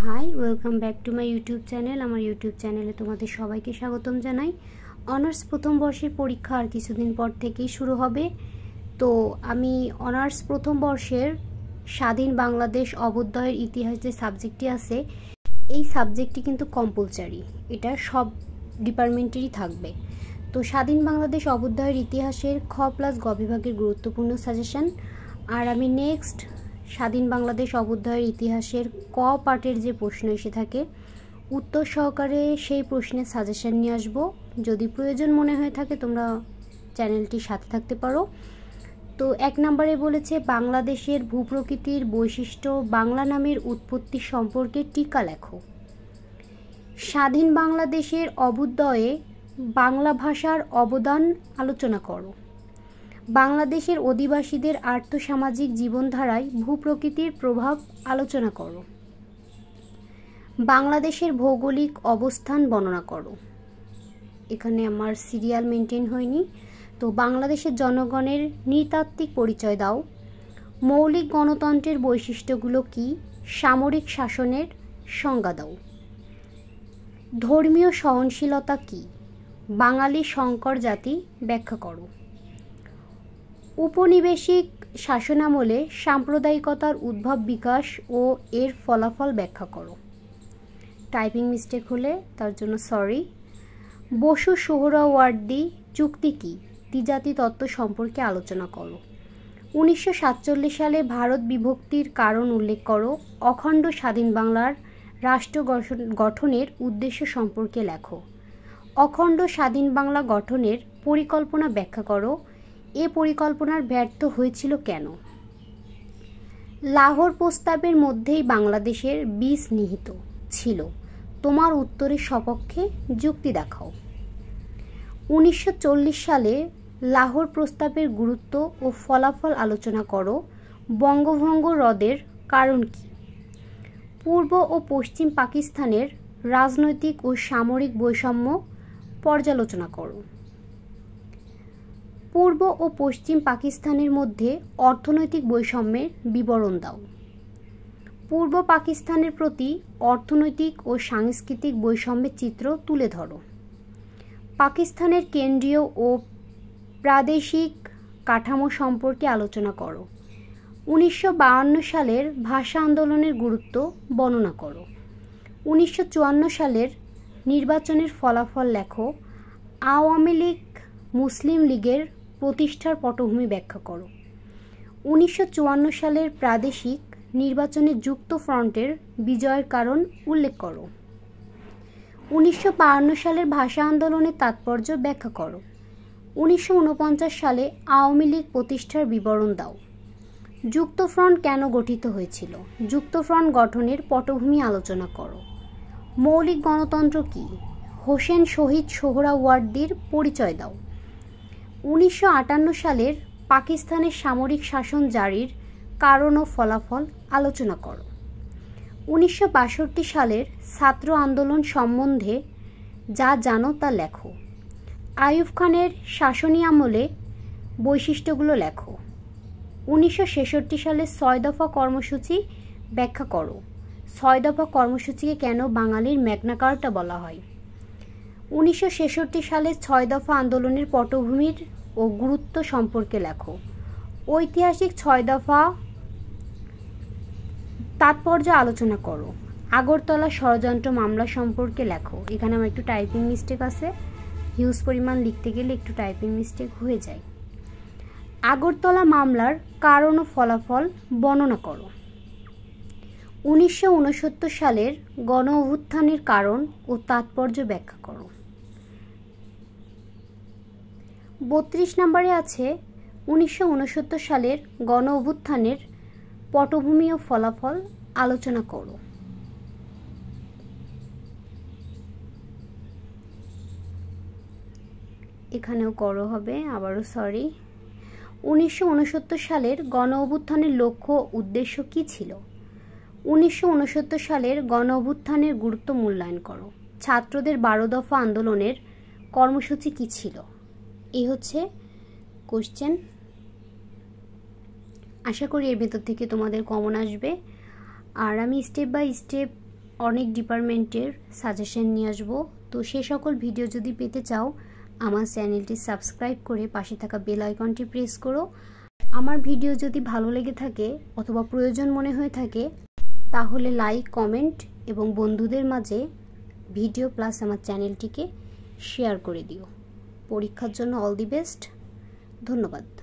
high welcome back to my YouTube channel আমার YouTube চ্যানেলে তোমাদের সবাইকে স্বাগতম জানাই অনার্স প্রথম বর্ষের পরীক্ষা আর কিছুদিন পর থেকেই শুরু হবে তো আমি অনার্স প্রথম বর্ষের স্বাধীন বাংলাদেশ অবদ্যয়ের ইতিহাস যে সাবজেক্টটি আছে এই সাবজেক্টটি কিন্তু কম্পালসারি এটা সব ডিপার্টমেন্টেরই থাকবে তো স্বাধীন বাংলাদেশ অবোধ্যয়ের ইতিহাসের খ প্লাস গ বিভাগের গুরুত্বপূর্ণ সাজেশান আর আমি নেক্সট স্বাধীন বাংলাদেশ অবুদ্ধয়ের ইতিহাসের ক পার্টের যে প্রশ্ন এসে থাকে উত্তর সহকারে সেই প্রশ্নের সাজেশন নিয়ে আসব যদি প্রয়োজন মনে হয়ে থাকে তোমরা চ্যানেলটি সাথে থাকতে পারো তো এক নম্বরে বলেছে বাংলাদেশের ভূপ্রকৃতির বৈশিষ্ট্য বাংলা নামের উৎপত্তি সম্পর্কে টিকা লেখো স্বাধীন বাংলাদেশের অবুদয়ে বাংলা ভাষার অবদান আলোচনা করো বাংলাদেশের অধিবাসীদের আর্থসামাজিক জীবনধারায় ভূপ্রকৃতির প্রভাব আলোচনা করো বাংলাদেশের ভৌগোলিক অবস্থান বর্ণনা করো এখানে আমার সিরিয়াল মেনটেন হয়নি তো বাংলাদেশের জনগণের নৃতাত্ত্বিক পরিচয় দাও মৌলিক গণতন্ত্রের বৈশিষ্ট্যগুলো কি সামরিক শাসনের সংজ্ঞা দাও ধর্মীয় সহনশীলতা কি বাঙালি শঙ্কর জাতি ব্যাখ্যা করো উপনিবেশিক শাসনামলে সাম্প্রদায়িকতার উদ্ভব বিকাশ ও এর ফলাফল ব্যাখ্যা করো টাইপিং মিস্টেক হলে তার জন্য সরি বসু ওয়ার্ডি চুক্তি কী দ্বিজাতি তত্ত্ব সম্পর্কে আলোচনা করো উনিশশো সালে ভারত বিভক্তির কারণ উল্লেখ করো অখণ্ড স্বাধীন বাংলার রাষ্ট্র গঠনের উদ্দেশ্য সম্পর্কে লেখো অখণ্ড স্বাধীন বাংলা গঠনের পরিকল্পনা ব্যাখ্যা করো এ পরিকল্পনার ব্যর্থ হয়েছিল কেন লাহোর প্রস্তাবের মধ্যেই বাংলাদেশের বিষ নিহিত ছিল তোমার উত্তরের সপক্ষে যুক্তি দেখাও উনিশশো সালে লাহোর প্রস্তাবের গুরুত্ব ও ফলাফল আলোচনা করো বঙ্গভঙ্গ হ্রদের কারণ কি পূর্ব ও পশ্চিম পাকিস্তানের রাজনৈতিক ও সামরিক বৈষম্য পর্যালোচনা করো পূর্ব ও পশ্চিম পাকিস্তানের মধ্যে অর্থনৈতিক বৈষম্যের বিবরণ দাও পূর্ব পাকিস্তানের প্রতি অর্থনৈতিক ও সাংস্কৃতিক বৈষম্যের চিত্র তুলে ধরো পাকিস্তানের কেন্দ্রীয় ও প্রাদেশিক কাঠামো সম্পর্কে আলোচনা করো উনিশশো সালের ভাষা আন্দোলনের গুরুত্ব বর্ণনা করো উনিশশো সালের নির্বাচনের ফলাফল লেখো আওয়ামী লীগ মুসলিম লীগের প্রতিষ্ঠার পটভূমি ব্যাখ্যা করো উনিশশো সালের প্রাদেশিক নির্বাচনে যুক্ত ফ্রন্টের বিজয়ের কারণ উল্লেখ করো উনিশশো সালের ভাষা আন্দোলনের তাৎপর্য ব্যাখ্যা করো উনিশশো সালে আওয়ামী লীগ প্রতিষ্ঠার বিবরণ দাও যুক্তফ্রন্ট কেন গঠিত হয়েছিল যুক্তফ্রন্ট গঠনের পটভূমি আলোচনা করো মৌলিক গণতন্ত্র কি হোসেন শহীদ সোহরাওয়ার্দির পরিচয় দাও উনিশশো সালের পাকিস্তানের সামরিক শাসন জারির কারণ ও ফলাফল আলোচনা করো উনিশশো সালের ছাত্র আন্দোলন সম্বন্ধে যা জানো তা লেখো আয়ুব খানের শাসনী আমলে বৈশিষ্ট্যগুলো লেখো উনিশশো সালে ছয় দফা কর্মসূচি ব্যাখ্যা করো ছয় দফা কর্মসূচিকে কেন বাঙালির ম্যাগনাকার্টা বলা হয় উনিশশো সালে ছয় দফা আন্দোলনের পটভূমির ও গুরুত্ব সম্পর্কে লেখো ঐতিহাসিক ছয় দফা তাৎপর্য আলোচনা করো আগরতলা ষড়যন্ত্র মামলা সম্পর্কে লেখো এখানে আমার একটু টাইপিং মিস্টেক আছে হিউজ পরিমাণ লিখতে গেলে একটু টাইপিং মিস্টেক হয়ে যায় আগরতলা মামলার কারণ ও ফলাফল বর্ণনা করো উনিশশো সালের গণ অভ্যুত্থানের কারণ ও তাৎপর্য ব্যাখ্যা করো বত্রিশ নম্বরে আছে উনিশশো সালের গণ অভ্যুত্থানের পটভূমি ও ফলাফল আলোচনা করো এখানেও করো হবে আবারও সরি উনিশশো সালের গণ অভ্যুত্থানের লক্ষ্য উদ্দেশ্য কি ছিল উনিশশো সালের গণ অভ্যুত্থানের গুরুত্ব মূল্যায়ন করো ছাত্রদের বারো দফা আন্দোলনের কর্মসূচি কী ছিল এই হচ্ছে কোশ্চেন আশা করি এর ভেতর থেকে তোমাদের কমন আসবে আর আমি স্টেপ বাই স্টেপ অনেক ডিপার্টমেন্টের সাজেশন নিয়ে আসবো তো সে সকল ভিডিও যদি পেতে চাও আমার চ্যানেলটি সাবস্ক্রাইব করে পাশে থাকা বেল আইকনটি প্রেস করো আমার ভিডিও যদি ভালো লেগে থাকে অথবা প্রয়োজন মনে হয়ে থাকে তাহলে লাইক কমেন্ট এবং বন্ধুদের মাঝে ভিডিও প্লাস আমার চ্যানেলটিকে শেয়ার করে দিও পরীক্ষার জন্য অল দি বেস্ট ধন্যবাদ